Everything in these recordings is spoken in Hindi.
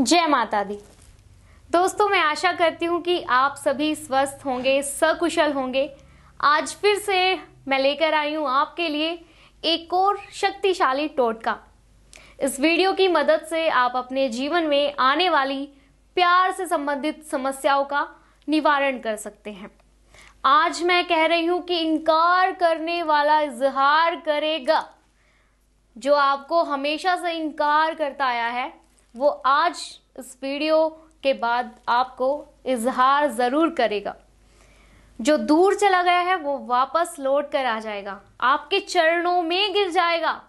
जय माता दी दोस्तों मैं आशा करती हूँ कि आप सभी स्वस्थ होंगे सकुशल होंगे आज फिर से मैं लेकर आई हूँ आपके लिए एक और शक्तिशाली टोटका इस वीडियो की मदद से आप अपने जीवन में आने वाली प्यार से संबंधित समस्याओं का निवारण कर सकते हैं आज मैं कह रही हूँ कि इनकार करने वाला इजहार करेगा जो आपको हमेशा से इनकार करता आया है वो आज इस वीडियो के बाद आपको इजहार ज़रूर करेगा जो दूर चला गया है वो वापस लौट कर आ जाएगा आपके चरणों में गिर जाएगा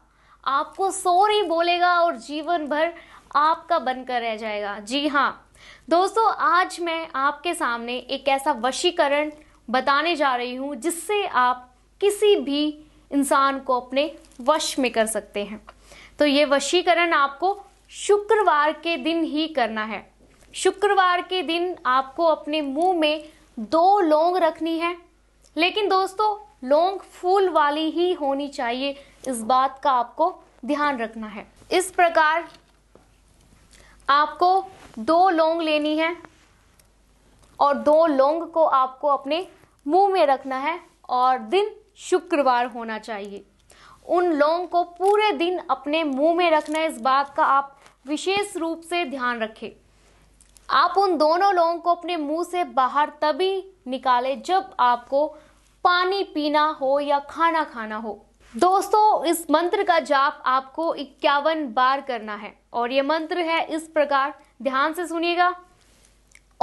आपको सॉरी बोलेगा और जीवन भर आपका बनकर रह जाएगा जी हाँ दोस्तों आज मैं आपके सामने एक ऐसा वशीकरण बताने जा रही हूँ जिससे आप किसी भी इंसान को अपने वश में कर सकते हैं तो ये वशीकरण आपको शुक्रवार के दिन ही करना है शुक्रवार के दिन आपको अपने मुंह में दो लौंग रखनी है लेकिन दोस्तों लौंग फूल वाली ही होनी चाहिए इस बात का आपको ध्यान रखना है इस प्रकार आपको दो लौंग लेनी है और दो लौंग को आपको अपने मुंह में रखना है और दिन शुक्रवार होना चाहिए उन लौंग को पूरे दिन अपने मुंह में रखना है इस बात का आप विशेष रूप से ध्यान रखें आप उन दोनों लोगों को अपने मुंह से बाहर तभी निकालें जब आपको पानी पीना हो या खाना खाना हो दोस्तों इस मंत्र का जाप आपको इक्यावन बार करना है और ये मंत्र है इस प्रकार ध्यान से सुनिएगा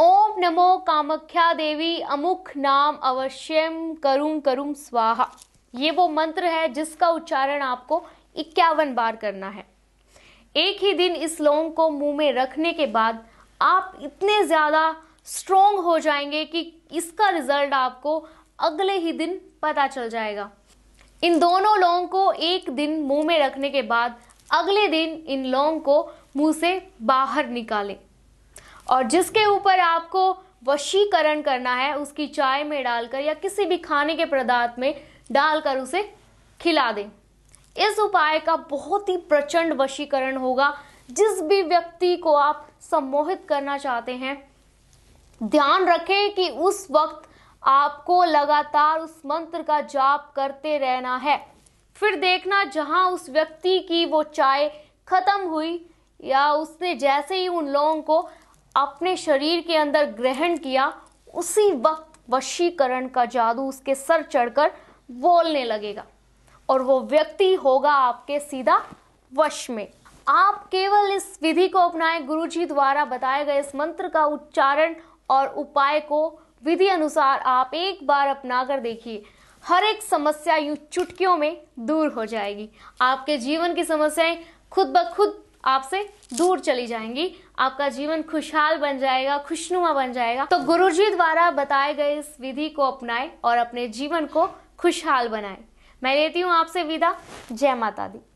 ओम नमो कामख्या देवी अमुख नाम अवश्यम करुम करुम स्वाहा ये वो मंत्र है जिसका उच्चारण आपको इक्यावन बार करना है एक ही दिन इस लौंग को मुंह में रखने के बाद आप इतने ज़्यादा स्ट्रोंग हो जाएंगे कि इसका रिजल्ट आपको अगले ही दिन पता चल जाएगा इन दोनों लौंग को एक दिन मुंह में रखने के बाद अगले दिन इन लौंग को मुंह से बाहर निकालें और जिसके ऊपर आपको वशीकरण करना है उसकी चाय में डालकर या किसी भी खाने के पदार्थ में डालकर उसे खिला दें इस उपाय का बहुत ही प्रचंड वशीकरण होगा जिस भी व्यक्ति को आप सम्मोहित करना चाहते हैं ध्यान रखें कि उस वक्त आपको लगातार उस मंत्र का जाप करते रहना है फिर देखना जहां उस व्यक्ति की वो चाय खत्म हुई या उसने जैसे ही उन लोगों को अपने शरीर के अंदर ग्रहण किया उसी वक्त वशीकरण का जादू उसके सर चढ़कर बोलने लगेगा और वो व्यक्ति होगा आपके सीधा वश में आप केवल इस विधि को अपनाएं जी द्वारा बताए गए इस मंत्र का उच्चारण और उपाय को विधि अनुसार आप एक बार अपना कर देखिए हर एक समस्या यूं चुटकियों में दूर हो जाएगी आपके जीवन की समस्याएं खुद ब खुद आपसे दूर चली जाएंगी आपका जीवन खुशहाल बन जाएगा खुशनुमा बन जाएगा तो गुरुजी द्वारा बताए गए इस विधि को अपनाएं और अपने जीवन को खुशहाल बनाएं मैं लेती हूँ आपसे विदा जय माता दी